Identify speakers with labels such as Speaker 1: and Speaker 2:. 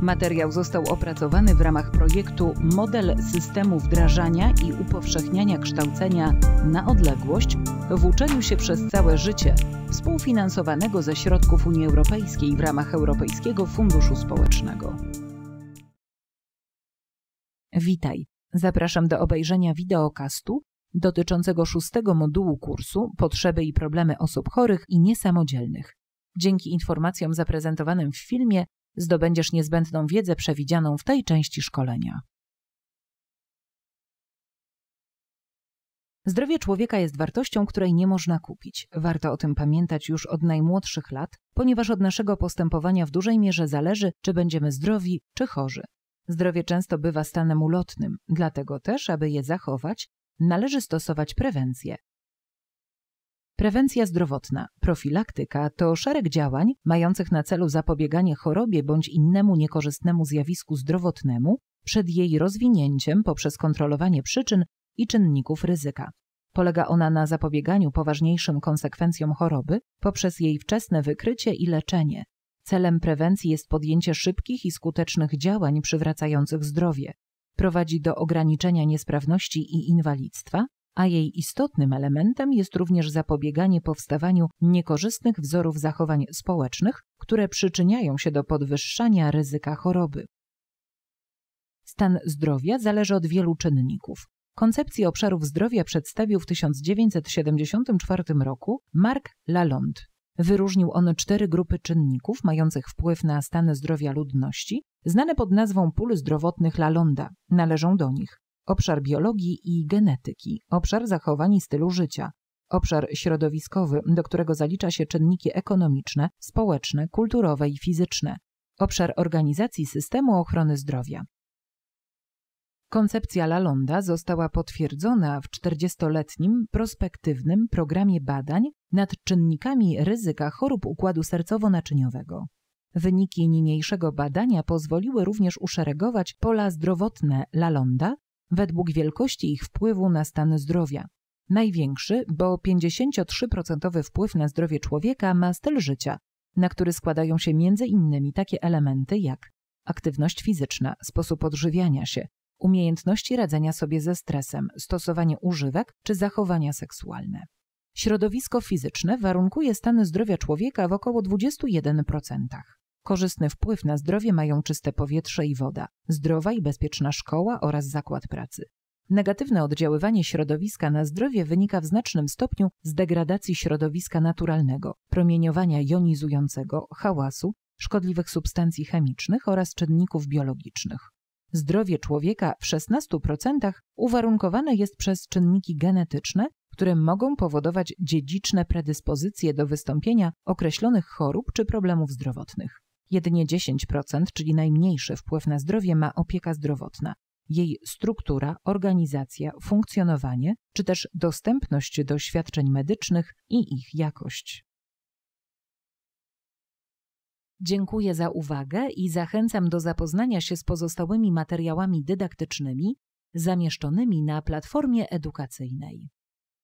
Speaker 1: Materiał został opracowany w ramach projektu Model systemu wdrażania i upowszechniania kształcenia na odległość w uczeniu się przez całe życie, współfinansowanego ze środków Unii Europejskiej w ramach Europejskiego Funduszu Społecznego. Witaj. Zapraszam do obejrzenia wideokastu dotyczącego szóstego modułu kursu Potrzeby i problemy osób chorych i niesamodzielnych. Dzięki informacjom zaprezentowanym w filmie zdobędziesz niezbędną wiedzę przewidzianą w tej części szkolenia. Zdrowie człowieka jest wartością, której nie można kupić. Warto o tym pamiętać już od najmłodszych lat, ponieważ od naszego postępowania w dużej mierze zależy, czy będziemy zdrowi, czy chorzy. Zdrowie często bywa stanem ulotnym, dlatego też, aby je zachować, należy stosować prewencję. Prewencja zdrowotna, profilaktyka to szereg działań mających na celu zapobieganie chorobie bądź innemu niekorzystnemu zjawisku zdrowotnemu przed jej rozwinięciem poprzez kontrolowanie przyczyn i czynników ryzyka. Polega ona na zapobieganiu poważniejszym konsekwencjom choroby poprzez jej wczesne wykrycie i leczenie. Celem prewencji jest podjęcie szybkich i skutecznych działań przywracających zdrowie. Prowadzi do ograniczenia niesprawności i inwalidztwa, a jej istotnym elementem jest również zapobieganie powstawaniu niekorzystnych wzorów zachowań społecznych, które przyczyniają się do podwyższania ryzyka choroby. Stan zdrowia zależy od wielu czynników. Koncepcję obszarów zdrowia przedstawił w 1974 roku Mark Lalonde. Wyróżnił on cztery grupy czynników mających wpływ na stan zdrowia ludności, znane pod nazwą pól zdrowotnych Lalonda. Należą do nich obszar biologii i genetyki, obszar zachowań i stylu życia, obszar środowiskowy, do którego zalicza się czynniki ekonomiczne, społeczne, kulturowe i fizyczne, obszar organizacji systemu ochrony zdrowia. Koncepcja Lalonda została potwierdzona w 40-letnim prospektywnym programie badań nad czynnikami ryzyka chorób układu sercowo-naczyniowego. Wyniki niniejszego badania pozwoliły również uszeregować pola zdrowotne Lalonda według wielkości ich wpływu na stan zdrowia. Największy, bo 53% wpływ na zdrowie człowieka ma styl życia, na który składają się m.in. takie elementy jak aktywność fizyczna, sposób odżywiania się, umiejętności radzenia sobie ze stresem, stosowanie używek czy zachowania seksualne. Środowisko fizyczne warunkuje stan zdrowia człowieka w około 21%. Korzystny wpływ na zdrowie mają czyste powietrze i woda, zdrowa i bezpieczna szkoła oraz zakład pracy. Negatywne oddziaływanie środowiska na zdrowie wynika w znacznym stopniu z degradacji środowiska naturalnego, promieniowania jonizującego, hałasu, szkodliwych substancji chemicznych oraz czynników biologicznych. Zdrowie człowieka w 16% uwarunkowane jest przez czynniki genetyczne, które mogą powodować dziedziczne predyspozycje do wystąpienia określonych chorób czy problemów zdrowotnych. Jedynie 10%, czyli najmniejszy wpływ na zdrowie ma opieka zdrowotna. Jej struktura, organizacja, funkcjonowanie, czy też dostępność do świadczeń medycznych i ich jakość. Dziękuję za uwagę i zachęcam do zapoznania się z pozostałymi materiałami dydaktycznymi zamieszczonymi na platformie edukacyjnej.